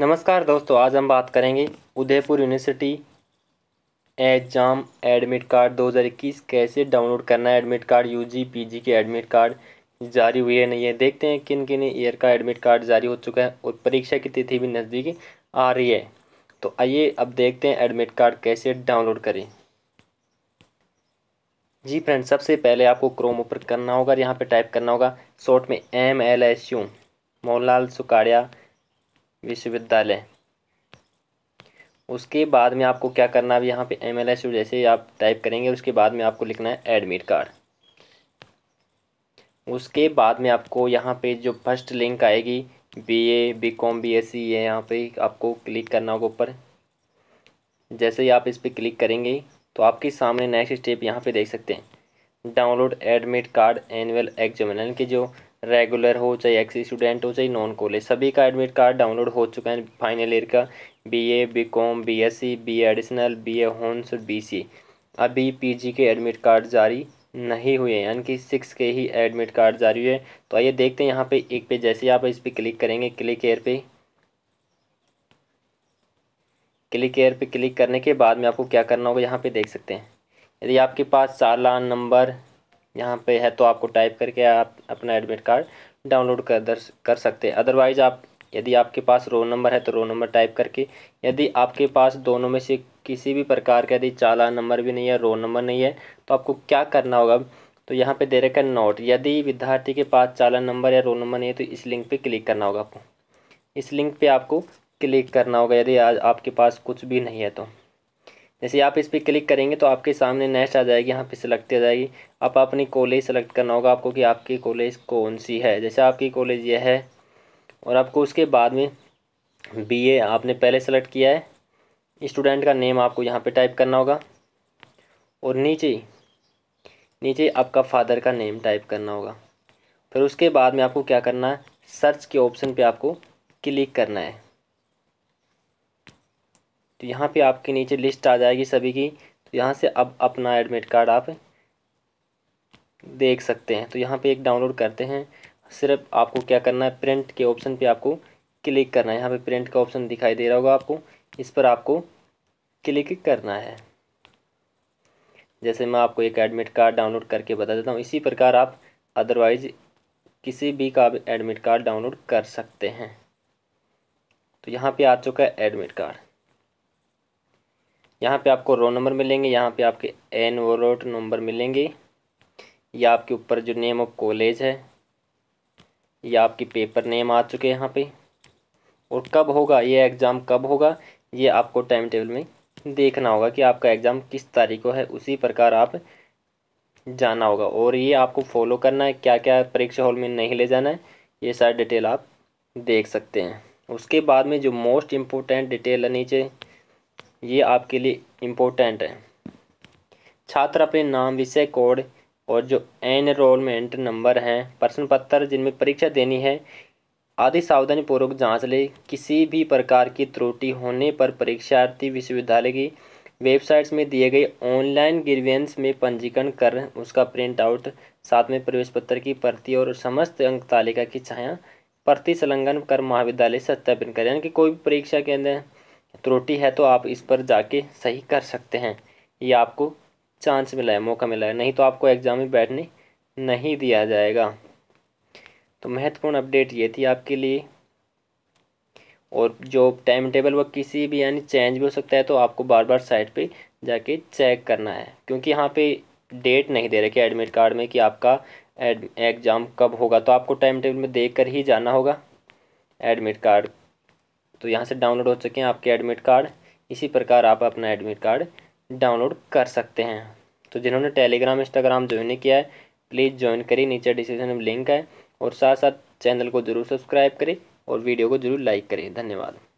नमस्कार दोस्तों आज हम बात करेंगे Udaipur university exam admit card 2021 कैसे डाउनलोड करना है एडमिट कार्ड यूजी पीजी के एडमिट कार्ड जारी हुए नहीं है देखते हैं किन किन ईयर का एडमिट कार्ड जारी हो चुका है और परीक्षा की तिथि भी नज़दीक आ रही है तो आइए अब देखते हैं एडमिट कार्ड कैसे डाउनलोड करें जी फ्रेंड सबसे पहले आपको क्रोम ऊपर करना होगा और यहाँ पर टाइप करना होगा शॉर्ट में M L S U Mohanlal Sukhadia विश्वविद्यालय उसके बाद में आपको क्या करना है यहाँ पे एम एल एस जैसे आप टाइप करेंगे उसके बाद में आपको लिखना है एडमिट कार्ड उसके बाद में आपको यहाँ पे जो फर्स्ट लिंक आएगी B A B com B S C है यहाँ पे आपको क्लिक करना होगा ऊपर जैसे ही आप इस पर क्लिक करेंगे तो आपके सामने नेक्स्ट स्टेप यहाँ पे देख सकते हैं download admit card annual examination के जो रेगुलर हो चाहे एक्स स्टूडेंट e हो चाहे नॉन कॉलेज सभी का एडमिट कार्ड डाउनलोड हो चुका है फाइनल ईयर का B A B com B S C B additional B A hons B C अभी पी जी के एडमिट कार्ड जारी नहीं हुए हैं यानी कि सिक्स के ही एडमिट कार्ड जारी हुए तो आइए देखते हैं यहाँ पे एक पे जैसे आप इस पर क्लिक करेंगे क्लिक एयर पे क्लिक एयर पे क्लिक करने के बाद में आपको क्या करना होगा यहाँ पे देख सकते हैं यदि आपके पास चालान नंबर यहाँ पे है तो आपको टाइप करके आप अपना एडमिट कार्ड डाउनलोड कर कर सकते हैं अदरवाइज़ आप यदि आपके पास रोल नंबर है तो रोल नंबर टाइप करके यदि आपके पास दोनों में से किसी भी प्रकार का यदि चालान नंबर भी नहीं है रोल नंबर नहीं है तो आपको क्या करना होगा तो यहाँ पे दे रखा नोट यदि विद्यार्थी के पास चालान नंबर या रोल नंबर नहीं है तो इस लिंक पे क्लिक करना होगा आपको इस लिंक पे आपको क्लिक करना होगा यदि आज आपके पास कुछ भी नहीं है तो जैसे आप इस पर क्लिक करेंगे तो आपके सामने नेक्स्ट आ जाएगी यहाँ पे सिलेक्ट आ जाएगी आप अपनी कॉलेज सेलेक्ट करना होगा आपको कि आपकी कॉलेज कौन सी है जैसे आपकी कॉलेज यह है और आपको उसके बाद में बीए आपने पहले सेलेक्ट किया है स्टूडेंट का नेम आपको यहाँ पे टाइप करना होगा और नीचे नीचे आपका फादर का नेम टाइप करना होगा फिर उसके बाद में आपको क्या करना है सर्च के ऑप्शन पे आपको क्लिक करना है तो यहाँ पे आपके नीचे लिस्ट आ जाएगी सभी की तो यहाँ से अब अपना एडमिट कार्ड आप देख सकते हैं तो यहाँ पे एक डाउनलोड करते हैं सिर्फ आपको क्या करना है प्रिंट के ऑप्शन पे आपको क्लिक करना है यहाँ पे प्रिंट का ऑप्शन दिखाई दे रहा होगा आपको इस पर आपको क्लिक करना है जैसे मैं आपको एक एडमिट कार्ड डाउनलोड करके बता देता हूँ इसी प्रकार आप अदरवाइज किसी भी का एडमिट कार्ड डाउनलोड कर सकते हैं तो यहाँ पे आ चुका है एडमिट कार्ड यहाँ पे आपको रो नंबर मिलेंगे यहाँ पे आपके एन वोट नंबर मिलेंगे या आपके ऊपर जो नेम ऑफ कॉलेज है या आपकी पेपर नेम आ चुके हैं यहाँ पे और कब होगा ये एग्ज़ाम कब होगा ये आपको टाइम टेबल में देखना होगा कि आपका एग्ज़ाम किस तारीख को है उसी प्रकार आप जाना होगा और ये आपको फॉलो करना है क्या क्या परीक्षा हॉल में नहीं ले जाना है ये सारी डिटेल आप देख सकते हैं उसके बाद में जो मोस्ट इम्पोर्टेंट डिटेल है नीचे ये आपके लिए इम्पोर्टेंट है छात्र अपने नाम विषय कोड और जो एनरोलमेंट नंबर हैं प्रश्न पत्र जिनमें परीक्षा देनी है आदि सावधानी पूर्वक जांच ले किसी भी प्रकार की त्रुटि होने पर परीक्षार्थी विश्वविद्यालय की वेबसाइट्स में दिए गए ऑनलाइन ग्रीवेंस में पंजीकरण कर उसका प्रिंट आउट साथ में प्रवेश पत्र की प्रति और समस्त अंक तालिका की छाया प्रति संलग्न कर महाविद्यालय सत्यापन करें यानी कि कोई भी परीक्षा केंद्र त्रुटि है तो आप इस पर जाके सही कर सकते हैं ये आपको चांस मिला है मौका मिला है नहीं तो आपको एग्ज़ाम में बैठने नहीं दिया जाएगा तो महत्वपूर्ण अपडेट ये थी आपके लिए और जो टाइम टेबल वो किसी भी यानी चेंज भी हो सकता है तो आपको बार बार साइट पे जाके चेक करना है क्योंकि यहाँ पे डेट नहीं दे कि एडमिट कार्ड में कि आपका एग्ज़ाम कब होगा तो आपको टाइम टेबल में देख कर ही जाना होगा एडमिट कार्ड तो यहाँ से डाउनलोड हो चुके हैं आपके एडमिट कार्ड इसी प्रकार आप अपना एडमिट कार्ड डाउनलोड कर सकते हैं तो जिन्होंने टेलीग्राम इंस्टाग्राम ज्वाइन नहीं किया है प्लीज़ ज्वाइन करें नीचे डिस्क्रिप्शन में लिंक है और साथ साथ चैनल को ज़रूर सब्सक्राइब करें और वीडियो को ज़रूर लाइक करें धन्यवाद